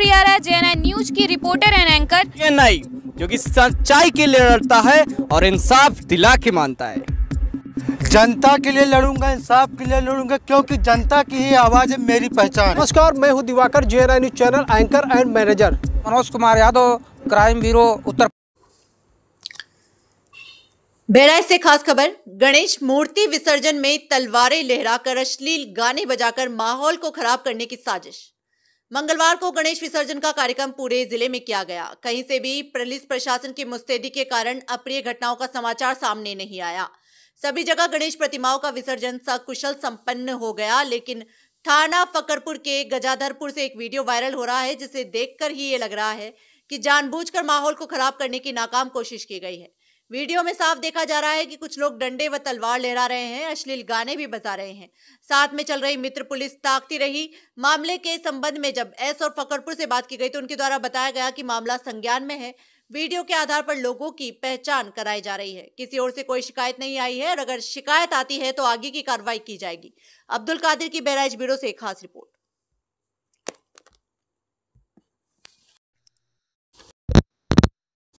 राय J news की reporter and anchor Chennai जो कि सच्चाई के लिए लड़ता है और इंसाफ दिला के मानता है जनता के लिए लड़ूंगा इंसाफ के लिए लड़ूंगा क्योंकि जनता की ही आवाज है मेरी पहचान नमस्कार मैं हूं Divakar J news channel anchor and manager Manoj Kumar Yadav crime bureau उत्तर बेड़ा से खास खबर गणेश मूर्ति विसर्जन में तलवारें लहराकर अश्लील गाने बजाकर माहौल को खराब करने की साजिश मंगलवार को गणेश विसर्जन का कार्यक्रम पूरे जिले में किया गया कहीं से भी पुलिस प्रशासन की मुस्तैदी के कारण अप्रिय घटनाओं का समाचार सामने नहीं आया सभी जगह गणेश प्रतिमाओं का विसर्जन सकुशल संपन्न हो गया लेकिन थाना फकरपुर के गजाधरपुर से एक वीडियो वायरल हो रहा है जिसे देखकर ही ये लग रहा है कि जानबूझकर माहौल को खराब करने की नाकाम कोशिश की गई है वीडियो में साफ देखा जा रहा है कि कुछ लोग डंडे व तलवार लहरा रहे हैं अश्लील गाने भी बजा रहे हैं साथ में चल रही मित्र पुलिस ताकती रही मामले के संबंध में जब एस और फकरपुर से बात की गई तो उनके द्वारा बताया गया कि मामला संज्ञान में है वीडियो के आधार पर लोगों की पहचान कराई जा रही है किसी और से कोई शिकायत नहीं आई है और अगर शिकायत आती है तो आगे की कार्रवाई की जाएगी अब्दुल कादिर की बहराइच ब्यूरो से खास रिपोर्ट